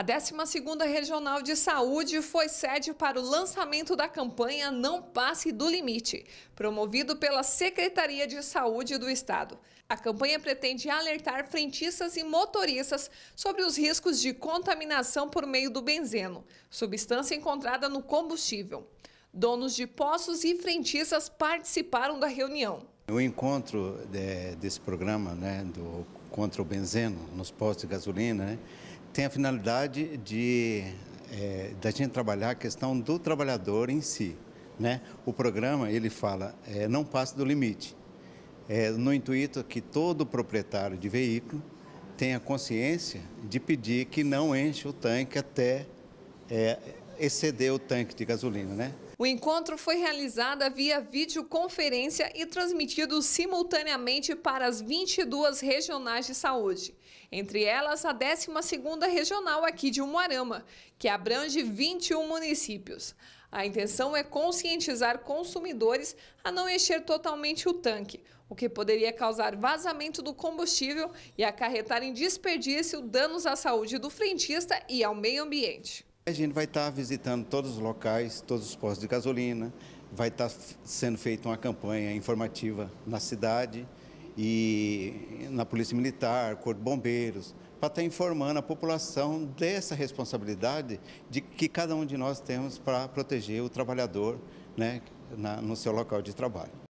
A 12 Regional de Saúde foi sede para o lançamento da campanha Não Passe do Limite, promovido pela Secretaria de Saúde do Estado. A campanha pretende alertar frentistas e motoristas sobre os riscos de contaminação por meio do benzeno, substância encontrada no combustível. Donos de poços e frentistas participaram da reunião. O encontro de, desse programa né, do, contra o benzeno nos postos de gasolina né, tem a finalidade de é, da gente trabalhar a questão do trabalhador em si. Né? O programa ele fala é, não passe do limite, é, no intuito que todo proprietário de veículo tenha consciência de pedir que não enche o tanque até eh, exceder o tanque de gasolina, né? O encontro foi realizado via videoconferência e transmitido simultaneamente para as 22 regionais de saúde, entre elas a 12ª regional aqui de Umuarama, que abrange 21 municípios. A intenção é conscientizar consumidores a não encher totalmente o tanque, o que poderia causar vazamento do combustível e acarretar em desperdício danos à saúde do frentista e ao meio ambiente. A gente vai estar tá visitando todos os locais, todos os postos de gasolina, vai estar tá sendo feita uma campanha informativa na cidade e na Polícia Militar, Corpo de Bombeiros, para estar tá informando a população dessa responsabilidade de que cada um de nós temos para proteger o trabalhador né, na, no seu local de trabalho.